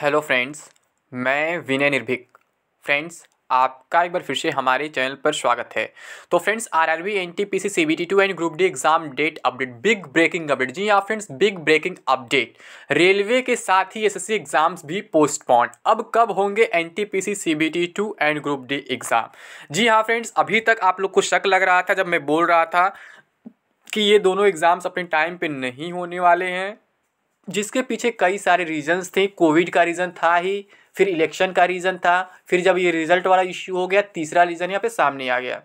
hello friends मैं विनय निर्भीक friends आपका एक बार फिर से हमारे चैनल पर स्वागत है तो friends R R B N T P C C B T two and group D exam date update big breaking update जी हाँ friends big breaking update railway के साथ ही एस एस सी एग्जाम्स भी पोस्टपोन अब कब होंगे N T P C C B T two and group D exam जी हाँ फ्रेंड्स अभी तक आप लोग को शक लग रहा था जब मैं बोल रहा था कि ये दोनों एग्ज़ाम्स अपने टाइम पे नहीं होने वाले हैं जिसके पीछे कई सारे रीजंस थे कोविड का रीज़न था ही फिर इलेक्शन का रीज़न था फिर जब ये रिजल्ट वाला इश्यू हो गया तीसरा रीज़न यहाँ पे सामने आ गया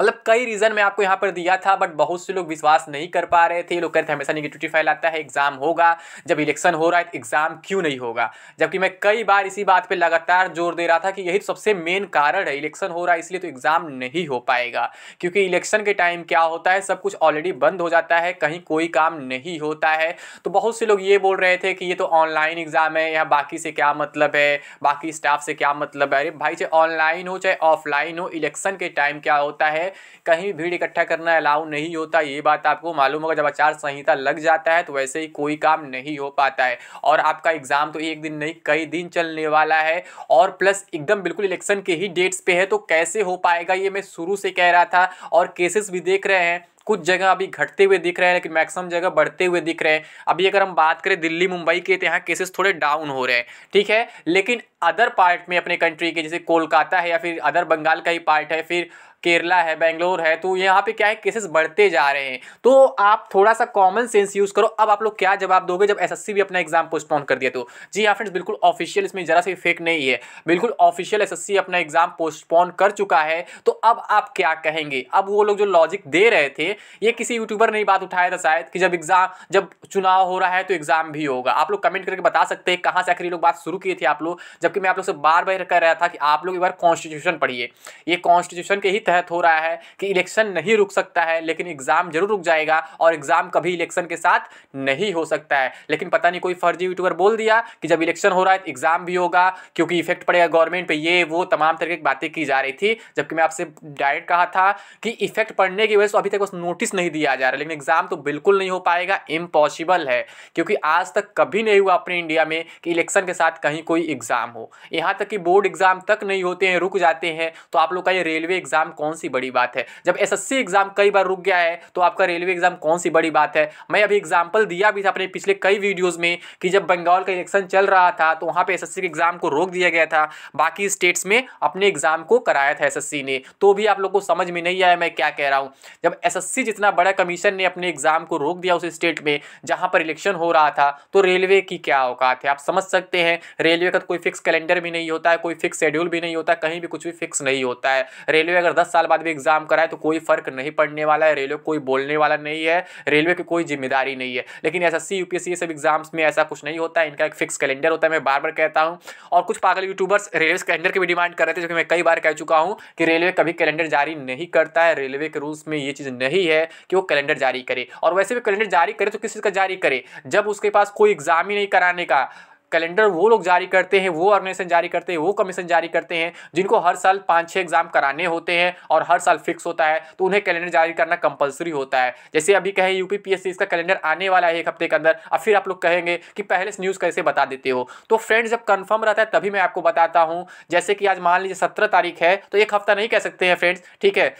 मतलब कई रीज़न मैं आपको यहाँ पर दिया था बट बहुत से लोग विश्वास नहीं कर पा रहे थे लोग कह रहे थे हमेशा निगेटिविटी फैलाता है एग्ज़ाम होगा जब इलेक्शन हो रहा है तो एग्ज़ाम क्यों नहीं होगा जबकि मैं कई बार इसी बात पर लगातार जोर दे रहा था कि यही तो सबसे मेन कारण है इलेक्शन हो रहा है इसलिए तो एग्ज़ाम नहीं हो पाएगा क्योंकि इलेक्शन के टाइम क्या होता है सब कुछ ऑलरेडी बंद हो जाता है कहीं कोई काम नहीं होता है तो बहुत से लोग ये बोल रहे थे कि ये तो ऑनलाइन एग्ज़ाम है या बाकी से क्या मतलब है बाकी स्टाफ से क्या मतलब है अरे भाई चाहे ऑनलाइन हो चाहे ऑफलाइन हो इलेक्शन के टाइम क्या होता है है कहीं भीड़ इकट्ठा करना अलाउ नहीं होता ये बात आपको मालूम होगा जब आचार संहिता लग जाता है तो वैसे ही कोई काम नहीं हो पाता है और आपका एग्ज़ाम तो एक दिन नहीं कई दिन चलने वाला है और प्लस एकदम बिल्कुल इलेक्शन के ही डेट्स पे है तो कैसे हो पाएगा ये मैं शुरू से कह रहा था और केसेस भी देख रहे हैं कुछ जगह अभी घटते हुए दिख रहे हैं लेकिन मैक्सिमम जगह बढ़ते हुए दिख रहे हैं अभी अगर हम बात करें दिल्ली मुंबई के तो यहाँ केसेस थोड़े डाउन हो रहे हैं ठीक है लेकिन अदर पार्ट में अपने कंट्री के जैसे कोलकाता है या फिर अदर बंगाल का ही पार्ट है फिर केरला है बेंगलोर है तो यहाँ पे क्या है केसेस बढ़ते जा रहे हैं तो आप थोड़ा सा कॉमन सेंस यूज़ करो अब आप लोग क्या जवाब दोगे जब एसएससी भी अपना एग्जाम पोस्टपोन कर दिया तो जी हाँ फ्रेंड्स बिल्कुल ऑफिशियल इसमें जरा सी फेक नहीं है बिल्कुल ऑफिशियल एस अपना एग्जाम पोस्टपोन कर चुका है तो अब आप क्या कहेंगे अब वो लोग जो लॉजिक दे रहे थे ये किसी यूट्यूबर ने बात उठाया था शायद कि जब एग्जाम जब चुनाव हो रहा है तो एग्जाम भी होगा आप लोग कमेंट करके बता सकते हैं कहाँ से आखिर लोग बात शुरू किए थे आप लोग जबकि मैं आप लोग से बार बार कह रहा था कि आप लोग एक बार कॉन्स्टिट्यूशन पढ़िए ये कॉन्स्टिट्यूशन के ही तहत हो रहा है कि इलेक्शन नहीं रुक सकता है लेकिन एग्जाम जरूर रुक जाएगा और एग्जाम कभी इलेक्शन के साथ नहीं हो सकता है लेकिन पता नहीं कोई फर्जी यूट्यूबर बोल दिया कि जब इलेक्शन हो रहा है तो एग्जाम भी होगा क्योंकि इफेक्ट पड़ेगा गवर्नमेंट पर ये वो तमाम तरह की बातें की जा रही थी जबकि मैं आपसे डायरेक्ट कहा था कि इफेक्ट पड़ने की वजह से अभी तक बस नोटिस नहीं दिया जा रहा लेकिन एग्जाम तो बिल्कुल नहीं हो पाएगा इम्पॉसिबल है क्योंकि आज तक कभी नहीं हुआ अपने इंडिया में कि इलेक्शन के साथ कहीं कोई एग्जाम हो यहाँ तक कि बोर्ड एग्जाम तक नहीं होते हैं रुक जाते हैं तो आप लोग का ये रेलवे एग्जाम कौन सी बड़ी बात है जब एसएससी एग्जाम कई बार रुक गया है तो आपका रेलवे एग्जाम कौन सी बड़ी बात है मैं अभी एग्जाम्पल दिया भी था अपने पिछले कई वीडियोज़ में कि जब बंगाल का इलेक्शन चल रहा था तो वहां पर एस के एग्जाम को रोक दिया गया था बाकी स्टेट्स में अपने एग्जाम को कराया था एस ने तो भी आप लोग को समझ में नहीं आया मैं क्या कह रहा हूँ जब एस जितना बड़ा कमीशन ने अपने एग्जाम को रोक दिया उस स्टेट में जहां पर इलेक्शन हो रहा था तो रेलवे की क्या औकात है आप समझ सकते हैं रेलवे का तो कोई फिक्स कैलेंडर भी नहीं होता है कोई फिक्स शेड्यूल भी नहीं होता कहीं भी कुछ भी फिक्स नहीं होता है रेलवे अगर दस साल बाद भी एग्जाम कराए तो कोई फर्क नहीं पड़ने वाला है रेलवे कोई बोलने वाला नहीं है रेलवे की कोई जिम्मेदारी नहीं है लेकिन एस एस यूपीएससी सब एग्जाम्स में ऐसा कुछ नहीं होता है इनका एक फिक्स कैलेंडर होता है मैं बार बार कहता हूँ और कुछ पागल यूट्यूबर्स रेलवे कैलेंडर की भी डिमांड कर रहे थे जो कि मैं कई बार कह चुका हूँ कि रेलवे कभी कैलेंडर जारी नहीं करता है रेलवे के रूल्स में ये चीज़ नहीं है कि वो कैलेंडर जारी करे और वैसे भी कैलेंडर जारी करे तो किस चीज़ का जारी करे जब उसके पास कोई एग्जाम ही नहीं कराने का कैलेंडर वो लोग जारी करते हैं वो ऑर्गेनाइजेशन जारी करते हैं वो कमीशन जारी करते हैं जिनको हर साल पाँच छः एग्जाम कराने होते हैं और हर साल फिक्स होता है तो उन्हें कैलेंडर जारी करना कंपलसरी होता है जैसे अभी कहें यूपीपीएससी इसका कैलेंडर आने वाला है एक हफ्ते के अंदर अब फिर आप लोग कहेंगे कि पहले से न्यूज़ कैसे बता देते हो तो फ्रेंड्स जब कन्फर्म रहता है तभी मैं आपको बताता हूँ जैसे कि आज मान लीजिए सत्रह तारीख है तो एक हफ्ता नहीं कह सकते हैं फ्रेंड्स ठीक है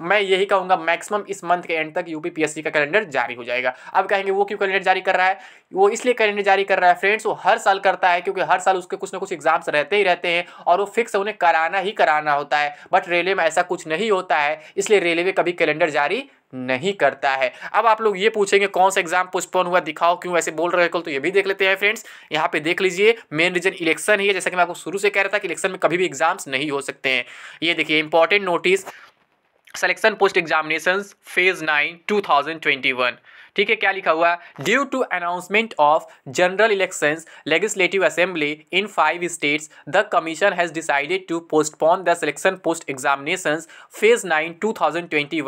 मैं यही कहूँगा मैक्सिमम इस मंथ के एंड तक यूपीपीएससी का कैलेंडर जारी हो जाएगा अब कहेंगे वो क्यों कैलेंडर जारी कर रहा है वो इसलिए कैलेंडर जारी कर रहा है फ्रेंड्स वो हर साल करता है क्योंकि हर साल उसके कुछ ना कुछ एग्जाम्स रहते ही रहते हैं और वो फिक्स उन्हें कराना ही कराना होता है बट रेलवे में ऐसा कुछ नहीं होता है इसलिए रेलवे कभी कैलेंडर जारी नहीं करता है अब आप लोग ये पूछेंगे कौन सा एग्जाम पोस्टपोन हुआ दिखाओ क्यों ऐसे बोल रहे हो कल तो ये भी देख लेते हैं फ्रेंड्स यहाँ पे देख लीजिए मेन रीजन इलेक्शन ही है जैसा कि मैं आपको शुरू से कह रहा था कि इलेक्शन में कभी भी एग्जाम्स नहीं हो सकते हैं ये देखिए important notice selection post examinations phase 9 2021 ठीक है क्या लिखा हुआ है due to announcement of general elections legislative assembly in five states the commission has decided to postpone the selection post examination phase nine two thousand twenty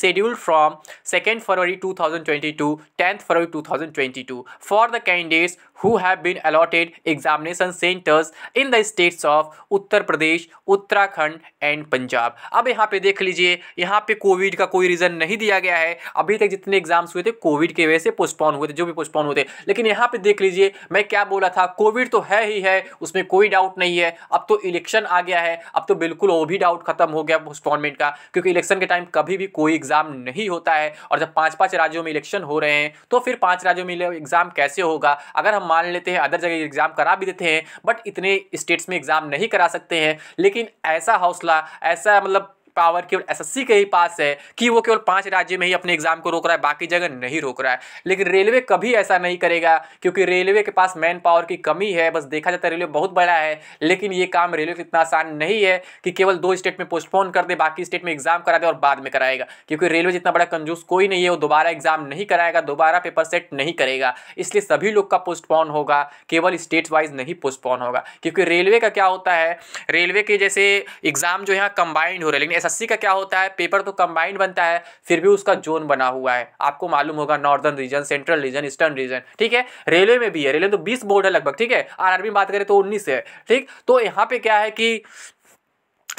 scheduled from second February two thousand twenty two tenth February two thousand twenty two for the candidates who have been allotted examination centers in the states of Uttar Pradesh Uttarakhand and Punjab अब यहाँ पे देख लीजिए यहाँ पे Covid का कोई reason नहीं दिया गया है अभी तक जितने एग्जाम्स हुए थे कोविड की वजह से पोस्टपोन हुए थे जो भी पोस्टपोन हुए थे लेकिन यहाँ पे देख लीजिए मैं क्या बोला था कोविड तो है ही है उसमें कोई डाउट नहीं है अब तो इलेक्शन आ गया है अब तो बिल्कुल वो भी डाउट खत्म हो गया पोस्टपोनमेंट का क्योंकि इलेक्शन के टाइम कभी भी कोई एग्जाम नहीं होता है और जब पाँच पाँच राज्यों में इलेक्शन हो रहे हैं तो फिर पाँच राज्यों में एग्जाम कैसे होगा अगर हम मान लेते हैं अदर जगह एग्जाम करा भी देते हैं बट इतने स्टेट्स में एग्जाम नहीं करा सकते हैं लेकिन ऐसा हौसला ऐसा मतलब पावर केवल एसएससी के ही पास है कि वो केवल पांच राज्य में ही अपने एग्जाम को रोक रहा है बाकी जगह नहीं रोक रहा है लेकिन रेलवे कभी ऐसा नहीं करेगा क्योंकि रेलवे के पास मैन पावर की कमी है बस देखा जाता है रेलवे बहुत बड़ा है लेकिन ये काम रेलवे इतना आसान नहीं है कि केवल दो स्टेट में पोस्टपोन कर दे बाकी स्टेट में एग्जाम करा दे और बाद में कराएगा क्योंकि रेलवे जितना बड़ा कंजूस कोई नहीं है वो दोबारा एग्जाम नहीं कराएगा दोबारा पेपर सेट नहीं करेगा इसलिए सभी लोग का पोस्टपोन होगा केवल स्टेट वाइज नहीं पोस्टपोन होगा क्योंकि रेलवे का क्या होता है रेलवे के जैसे एग्जाम जो यहाँ कंबाइंड हो रहे हैं लेकिन एसएससी का क्या होता है पेपर तो कंबाइंड बनता है फिर भी उसका जोन बना हुआ है आपको मालूम होगा northern region central region eastern region ठीक है रेलवे में भी है रेलवे तो बीस बोर्ड है लगभग ठीक है आर बात करें तो उन्नीस है ठीक तो यहाँ पे क्या है कि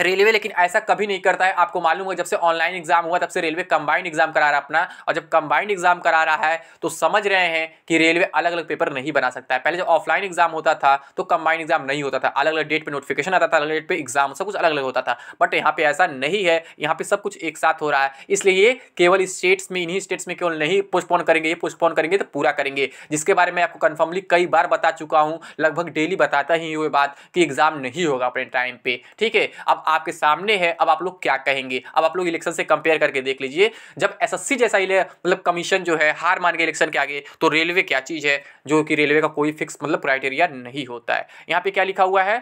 रेलवे लेकिन ऐसा कभी नहीं करता है आपको मालूम है जब से ऑनलाइन एग्जाम हुआ तब से रेलवे कंबाइंड एग्जाम करा रहा है अपना और जब कंबाइंड एग्जाम करा रहा है तो समझ रहे हैं कि रेलवे अलग अलग पेपर नहीं बना सकता है पहले जब ऑफलाइन एग्जाम होता था तो कंबाइंड एग्जाम नहीं होता था अलग अलग डेट पर नोटिफिकेशन आता था अलग डेट पर एग्जाम सब कुछ अलग अलग होता था बट यहाँ पे ऐसा नहीं है यहाँ पे सब कुछ एक साथ हो रहा है इसलिए ये केवल स्टेट्स में इन्हीं स्टेट्स में केवल नहीं पोस्टपोन करेंगे ये पोस्टपोन करेंगे तो पूरा करेंगे जिसके बारे में आपको कन्फर्मली कई बार बता चुका हूँ लगभग डेली बताता ही हुए बात कि एग्जाम नहीं होगा अपने टाइम पर ठीक है अब आपके सामने है अब आप लोग क्या कहेंगे अब आप लोग इलेक्शन से कंपेयर करके देख लीजिए जब एसएससी जैसा मतलब कमीशन जो है हार मान के इलेक्शन के आगे तो रेलवे क्या चीज़ है जो कि रेलवे का कोई फिक्स मतलब क्राइटेरिया नहीं होता है यहाँ पे क्या लिखा हुआ है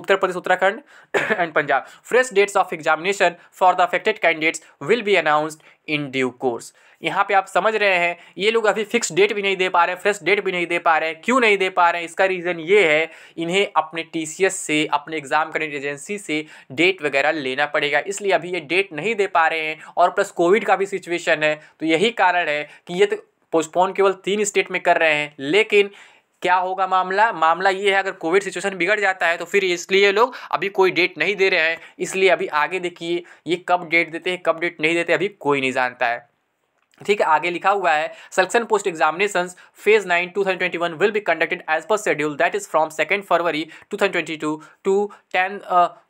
Uttar Pradesh Uttarakhand and Punjab fresh dates of examination for the affected candidates will be announced in due course यहाँ पे आप समझ रहे हैं ये लोग अभी फिक्स डेट भी नहीं दे पा रहे हैं फ्रेश डेट भी नहीं दे पा रहे हैं क्यों नहीं दे पा रहे हैं इसका रीज़न ये है इन्हें अपने टी से अपने एग्ज़ाम करेंट एजेंसी से डेट वगैरह लेना पड़ेगा इसलिए अभी ये डेट नहीं दे पा रहे हैं और प्लस कोविड का भी सिचुएशन है तो यही कारण है कि ये तो पोस्टपोन केवल तीन स्टेट में कर रहे हैं लेकिन क्या होगा मामला मामला ये है अगर कोविड सिचुएशन बिगड़ जाता है तो फिर इसलिए लोग अभी कोई डेट नहीं दे रहे हैं इसलिए अभी आगे देखिए ये कब डेट देते हैं कब डेट नहीं देते अभी कोई नहीं जानता है ठीक है आगे लिखा हुआ है selection post examination phase nine two thousand twenty one will be conducted as per schedule that is from second February two thousand twenty two to ten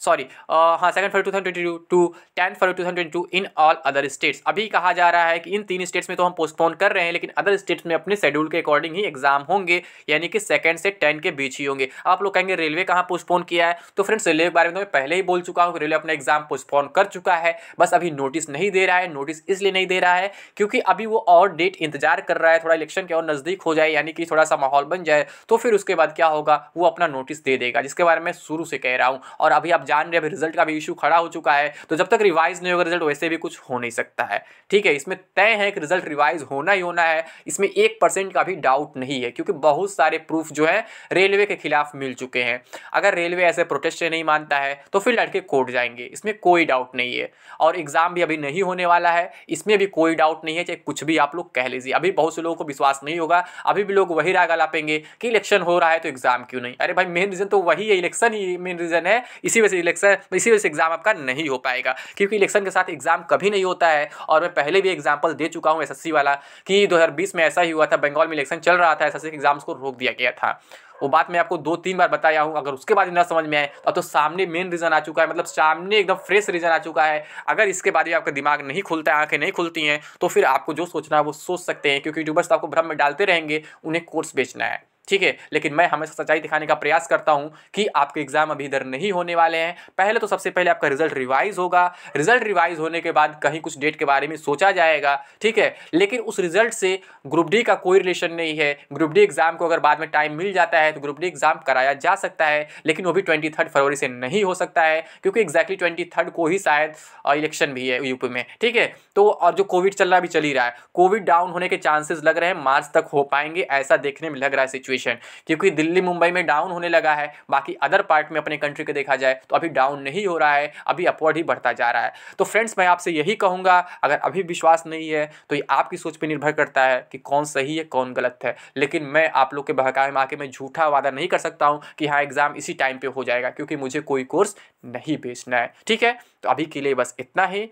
sorry हाँ second February two thousand twenty two to ten February two thousand twenty two in all other states अभी कहा जा रहा है कि इन तीन states में तो हम पोस्टपोन कर रहे हैं लेकिन अदर स्टेट्स में अपने शेड्यूल के अकॉर्डिंग ही एग्जाम होंगे यानी कि सेकंड से टेन के बीच ही होंगे आप लोग कहेंगे रेलवे कहाँ पोस्टपोन किया है तो फ्रेंड्स रेलवे के बारे में तो मैं पहले ही बोल चुका हूँ रेलवे अपना एग्जाम पोस्टपोन कर चुका है बस अभी नोटिस नहीं दे रहा है नोटिस इसलिए नहीं दे रहा है क्योंकि अभी वो और डेट इंतजार कर रहा है थोड़ा इलेक्शन के और नज़दीक हो जाए यानी कि थोड़ा सा माहौल बन जाए तो फिर उसके बाद क्या होगा वो अपना नोटिस दे देगा जिसके बारे में शुरू से कह रहा हूं और अभी आप जान रहे अभी रिजल्ट का भी इशू खड़ा हो चुका है तो जब तक रिवाइज नहीं होगा रिजल्ट वैसे भी कुछ हो नहीं सकता है ठीक है इसमें तय है कि रिजल्ट रिवाइज होना ही होना है इसमें एक परसेंट का भी डाउट नहीं है क्योंकि बहुत सारे प्रूफ जो है रेलवे के खिलाफ मिल चुके हैं अगर रेलवे ऐसे प्रोटेस्ट नहीं मानता है तो फिर लड़के कोर्ट जाएंगे इसमें कोई डाउट नहीं है और एग्ज़ाम भी अभी नहीं होने वाला है इसमें भी कोई डाउट नहीं है चाहे कुछ भी आप लोग कह लीजिए अभी बहुत से लोगों को विश्वास नहीं होगा अभी भी लोग वही रागा लापेंगे कि इलेक्शन हो रहा है तो एग्जाम क्यों नहीं अरे भाई मेन रीज़न तो वही है इलेक्शन ही मेन रीज़न है इसी वजह से इलेक्शन इसी वजह से एग्जाम आपका नहीं हो पाएगा क्योंकि इलेक्शन के साथ एग्जाम कभी नहीं होता है और मैं पहले भी एग्जाम्पल दे चुका हूँ एस वाला कि दो में ऐसा ही हुआ था बंगाल में इलेक्शन चल रहा था एस एग्जाम्स को रोक दिया गया था वो बात मैं आपको दो तीन बार बताया हूँ अगर उसके बाद ना समझ में आए अब तो, तो सामने मेन रीज़न आ चुका है मतलब सामने एकदम फ्रेश रीज़न आ चुका है अगर इसके बाद भी आपका दिमाग नहीं खुलता है आंखें नहीं खुलती हैं तो फिर आपको जो सोचना है वो सोच सकते हैं क्योंकि यूट्यूबर्स तो आपको भ्रम में डालते रहेंगे उन्हें कोर्स बेचना है ठीक है लेकिन मैं हमेशा सच्चाई दिखाने का प्रयास करता हूं कि आपके एग्जाम अभी इधर नहीं होने वाले हैं पहले तो सबसे पहले आपका रिजल्ट रिवाइज होगा रिजल्ट रिवाइज होने के बाद कहीं कुछ डेट के बारे में सोचा जाएगा ठीक है लेकिन उस रिजल्ट से ग्रुप डी का कोई रिलेशन नहीं है ग्रुप डी एग्जाम को अगर बाद में टाइम मिल जाता है तो ग्रुप डी एग्जाम कराया जा सकता है लेकिन वो भी ट्वेंटी फरवरी से नहीं हो सकता है क्योंकि एग्जैक्टली ट्वेंटी को ही शायद इलेक्शन भी है यूपी में ठीक है तो और जो कोविड चल रहा भी चल ही रहा है कोविड डाउन होने के चांसेस लग रहे हैं मार्च तक हो पाएंगे ऐसा देखने में लग रहा है सिचुएशन सिचुएशन क्योंकि दिल्ली मुंबई में डाउन होने लगा है बाकी अदर पार्ट में अपने कंट्री के देखा जाए तो अभी डाउन नहीं हो रहा है अभी अपवर्ड ही बढ़ता जा रहा है तो फ्रेंड्स मैं आपसे यही कहूँगा अगर अभी विश्वास नहीं है तो ये आपकी सोच पर निर्भर करता है कि कौन सही है कौन गलत है लेकिन मैं आप लोग के बहकावे में आके मैं झूठा वादा नहीं कर सकता हूँ कि हाँ एग्ज़ाम इसी टाइम पर हो जाएगा क्योंकि मुझे कोई कोर्स नहीं बेचना है ठीक है तो अभी के लिए बस इतना ही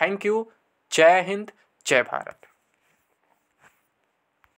थैंक यू जय हिंद जय भारत